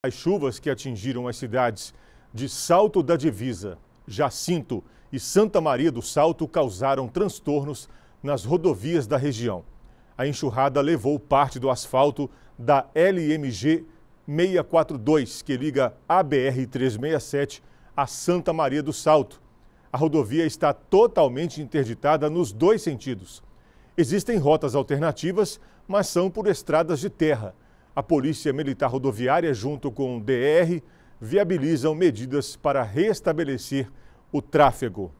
As chuvas que atingiram as cidades de Salto da Divisa, Jacinto e Santa Maria do Salto causaram transtornos nas rodovias da região. A enxurrada levou parte do asfalto da LMG 642, que liga a BR 367 a Santa Maria do Salto. A rodovia está totalmente interditada nos dois sentidos. Existem rotas alternativas, mas são por estradas de terra. A Polícia Militar Rodoviária, junto com o DR, viabilizam medidas para restabelecer o tráfego.